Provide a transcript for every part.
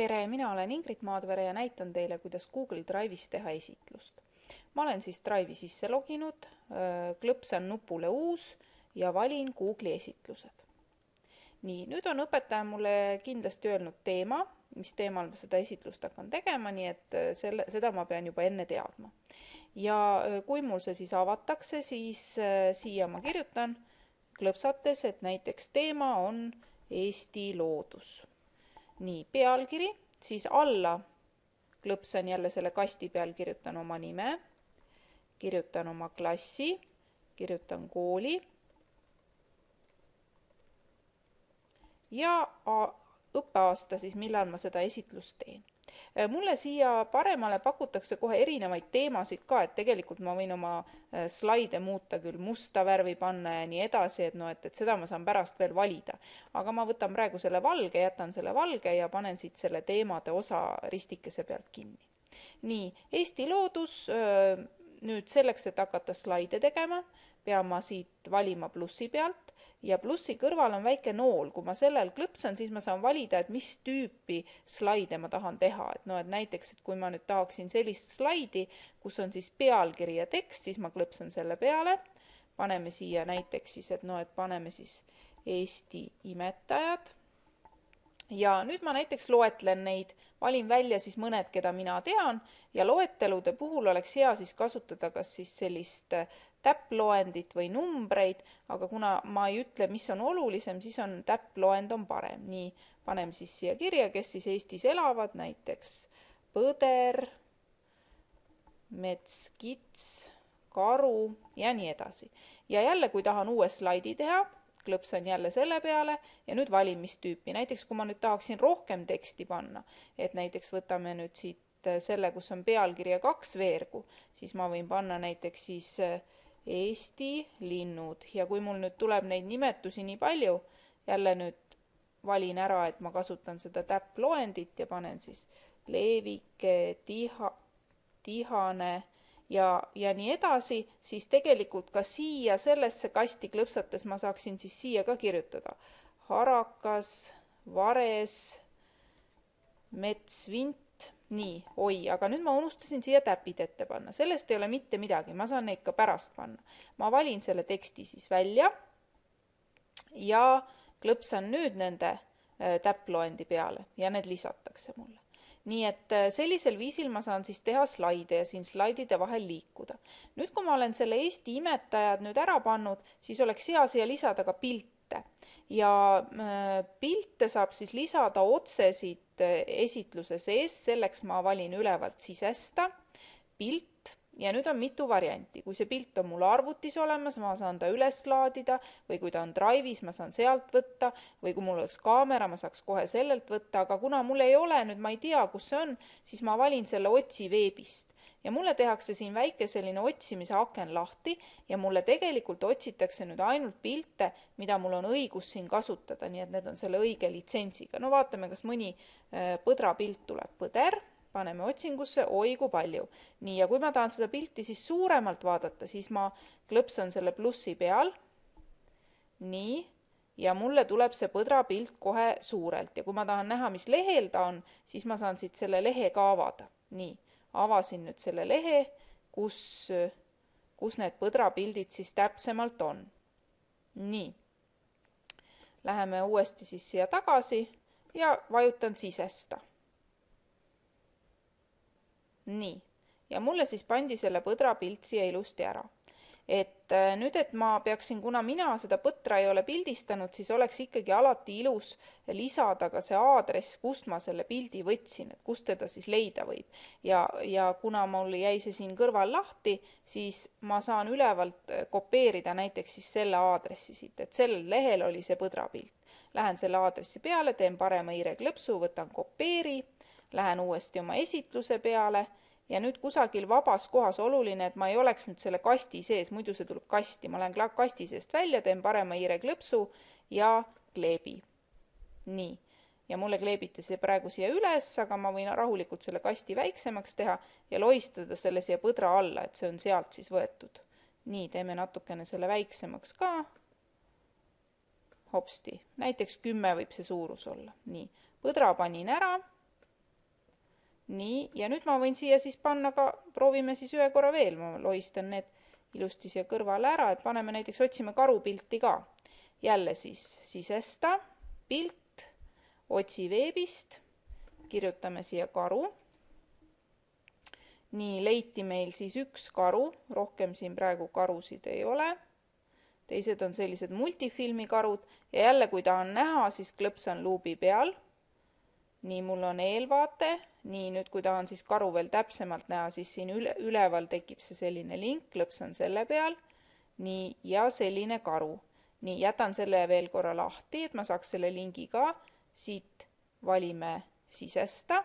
tere, mina olen Ingrid Maadvere ja näitan teile, kuidas Google Drive'is teha esitlust. ma olen siis Drive'i sisse loginud, klõpsan nupule Uus ja valin Google'i esitlused. nii, nüüd on õpetaja mulle kindlasti öelnud teema, mis teemal ma seda esitlust hakkan tegema, nii et selle, seda ma pean juba enne teadma. ja kui mul see siis avatakse, siis siia ma kirjutan klõpsates, et näiteks teema on Eesti loodus nii, pealkiri, siis alla klõpsan jälle selle kasti peal, kirjutan oma nime, kirjutan oma klassi, kirjutan kooli ja õppeaasta siis, millal ma seda esitlust teen Äh, mulle siia paremale pakutakse kohe erinevaid teemasid ka, et tegelikult ma võin oma äh, slaide muuta küll musta värvi panna ja nii edasi, et noh, et, et seda ma saan pärast veel valida. aga ma võtan praegu selle valge, jätan selle valge ja panen siit selle teemade osa ristikese pealt kinni. nii, Eesti loodus, äh, nüüd selleks, et hakata slaide tegema, pean ma siit valima plussi pealt ja plussi kõrval on väike nool, kui ma sellel klõpsan, siis ma saan valida, et mis tüüpi slaide ma tahan teha, et noh, et näiteks, et kui ma nüüd tahaksin sellist slaidi, kus on siis pealkiri ja tekst, siis ma klõpsan selle peale, paneme siia näiteks siis, et noh, et paneme siis Eesti imetajad. ja nüüd ma näiteks loetlen neid valin välja siis mõned, keda mina tean ja loetelude puhul oleks hea siis kasutada kas siis sellist äh, täpploendit või numbreid, aga kuna ma ei ütle, mis on olulisem, siis on täpploend on parem, nii paneme siis siia kirja, kes siis Eestis elavad, näiteks põder, mets, kits, karu ja nii edasi. ja jälle, kui tahan uue slaidi teha klõpsan jälle selle peale ja nüüd valimistüüpi, näiteks kui ma nüüd tahaksin rohkem teksti panna, et näiteks võtame nüüd siit äh, selle, kus on pealkirja kaks veergu, siis ma võin panna näiteks siis äh, Eesti linnud ja kui mul nüüd tuleb neid nimetusi nii palju, jälle nüüd valin ära, et ma kasutan seda täpploendit ja panen siis leevike, tiha, tihane ja, ja nii edasi, siis tegelikult ka siia sellesse kasti klõpsates ma saaksin siis siia ka kirjutada. harakas, vares, metsvint, nii, oi, aga nüüd ma unustasin siia täpid ette panna, sellest ei ole mitte midagi, ma saan neid ka pärast panna. ma valin selle teksti siis välja ja klõpsan nüüd nende äh, täpploendi peale ja need lisatakse mulle nii et äh, sellisel viisil ma saan siis teha slaide ja siin slaidide vahel liikuda. nüüd, kui ma olen selle Eesti imetajad nüüd ära pannud, siis oleks hea siia lisada ka pilte ja äh, pilte saab siis lisada otse siit äh, esitluse sees, selleks ma valin ülevalt sisesta pilt ja nüüd on mitu varianti, kui see pilt on mul arvutis olemas, ma saan ta üles laadida või kui ta on Drive'is, ma saan sealt võtta või kui mul oleks kaamera, ma saaks kohe sellelt võtta, aga kuna mul ei ole nüüd, ma ei tea, kus see on, siis ma valin selle otsi veebist ja mulle tehakse siin väike selline otsimise aken lahti ja mulle tegelikult otsitakse nüüd ainult pilte, mida mul on õigus siin kasutada, nii et need on selle õige litsentsiga. no vaatame, kas mõni äh, põdrapilt tuleb, põder paneme otsingusse, oi kui palju. nii, ja kui ma tahan seda pilti siis suuremalt vaadata, siis ma klõpsan selle plussi peal. nii, ja mulle tuleb see põdrapilt kohe suurelt ja kui ma tahan näha, mis lehel ta on, siis ma saan siit selle lehe ka avada. nii, avasin nüüd selle lehe, kus, kus need põdrapildid siis täpsemalt on. nii. Läheme uuesti siis siia tagasi ja vajutan sisesta nii, ja mulle siis pandi selle põdra pilt siia ilusti ära. et äh, nüüd, et ma peaksin, kuna mina seda põtra ei ole pildistanud, siis oleks ikkagi alati ilus lisada ka see aadress, kust ma selle pildi võtsin, et kust teda siis leida võib. ja, ja kuna mul jäi see siin kõrval lahti, siis ma saan ülevalt äh, kopeerida näiteks siis selle aadressi siit, et sellel lehel oli see põdrapilt. Lähen selle aadressi peale, teen parema hiireklõpsu, võtan kopeeri, lähen uuesti oma esitluse peale ja nüüd kusagil vabas kohas oluline, et ma ei oleks nüüd selle kasti sees, muidu see tuleb kasti, ma lähen kasti seest välja, teen parema hiireklõpsu ja kleebi. nii, ja mulle kleebiti see praegu siia üles, aga ma võin rahulikult selle kasti väiksemaks teha ja loistada selle siia põdra alla, et see on sealt siis võetud. nii, teeme natukene selle väiksemaks ka. hopsti, näiteks kümme võib see suurus olla, nii, põdra panin ära nii, ja nüüd ma võin siia siis panna ka, proovime siis ühe korra veel, ma lohistan need ilusti siia kõrvale ära, et paneme näiteks, otsime karupilti ka. jälle siis sisesta, pilt, otsi veebist, kirjutame siia karu. nii, leiti meil siis üks karu, rohkem siin praegu karusid ei ole. teised on sellised multifilmi karud ja jälle, kui ta on näha, siis klõpsan luubi peal nii mul on eelvaate, nii nüüd, kui tahan siis karu veel täpsemalt näha, siis siin üle, üleval tekib see selline link, klõps on selle peal. nii, ja selline karu. nii, jätan selle veel korra lahti, et ma saaks selle lingi ka. siit valime sisesta.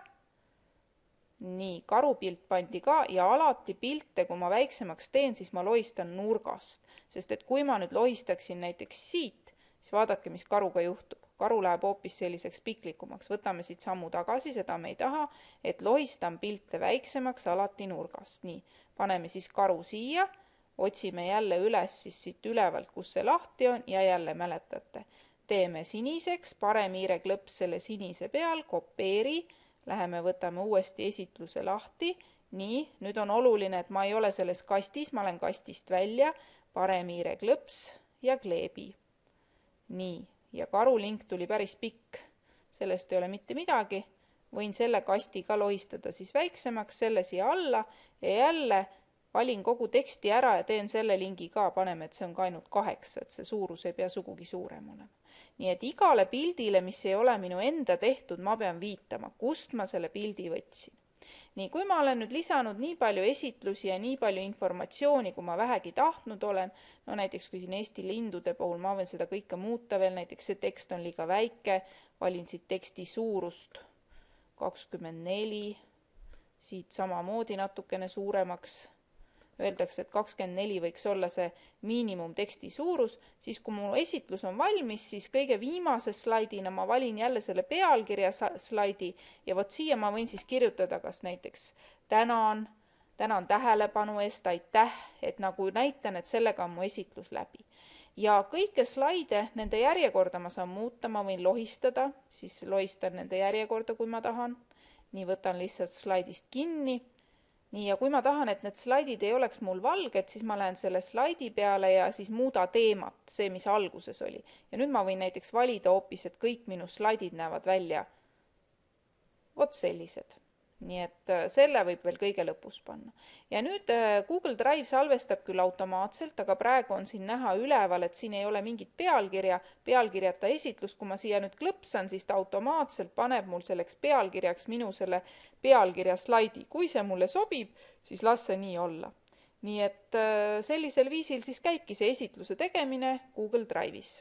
nii, karupilt pandi ka ja alati pilte, kui ma väiksemaks teen, siis ma lohistan nurgast, sest et kui ma nüüd lohistaksin näiteks siit, siis vaadake, mis karuga juhtub karu läheb hoopis selliseks piklikumaks, võtame siit sammu tagasi, seda me ei taha, et lohistan pilte väiksemaks alati nurgast, nii. paneme siis karu siia, otsime jälle üles siis siit ülevalt, kus see lahti on ja jälle mäletate, teeme siniseks, parem hiireklõps selle sinise peal, kopeeri, läheme võtame uuesti esitluse lahti, nii, nüüd on oluline, et ma ei ole selles kastis, ma olen kastist välja, parem hiireklõps ja kleebi. nii ja karulink tuli päris pikk. sellest ei ole mitte midagi. võin selle kasti ka lohistada siis väiksemaks, selle siia alla ja jälle valin kogu teksti ära ja teen selle lingi ka, paneme, et see on ka ainult kaheksa, et see suurus ei pea sugugi suurem olema. nii et igale pildile, mis ei ole minu enda tehtud, ma pean viitama, kust ma selle pildi võtsin nii, kui ma olen nüüd lisanud nii palju esitlusi ja nii palju informatsiooni, kui ma vähegi tahtnud olen, no näiteks kui siin Eesti lindude puhul ma võin seda kõike muuta veel, näiteks see tekst on liiga väike, valin siit teksti suurust kakskümmend neli, siit samamoodi natukene suuremaks öeldakse, et kakskümmend neli võiks olla see miinimumteksti suurus, siis kui mu esitlus on valmis, siis kõige viimase slaidina ma valin jälle selle pealkirja slaidi ja vot siia ma võin siis kirjutada kas näiteks tänan, tänan tähelepanu eest, aitäh, et nagu näitan, et sellega on mu esitlus läbi ja kõike slaide, nende järjekorda ma saan muuta, ma võin lohistada, siis lohistan nende järjekorda, kui ma tahan. nii võtan lihtsalt slaidist kinni nii, ja kui ma tahan, et need slaidid ei oleks mul valged, siis ma lähen selle slaidi peale ja siis muuda teemat, see, mis alguses oli. ja nüüd ma võin näiteks valida hoopis, et kõik minu slaidid näevad välja vot sellised nii et äh, selle võib veel kõige lõpus panna. ja nüüd äh, Google Drive salvestab küll automaatselt, aga praegu on siin näha üleval, et siin ei ole mingit pealkirja, pealkirjata esitlus, kui ma siia nüüd klõpsan, siis ta automaatselt paneb mul selleks pealkirjaks minu selle pealkirja slaidi. kui see mulle sobib, siis las see nii olla. nii et äh, sellisel viisil siis käibki see esitluse tegemine Google Drive'is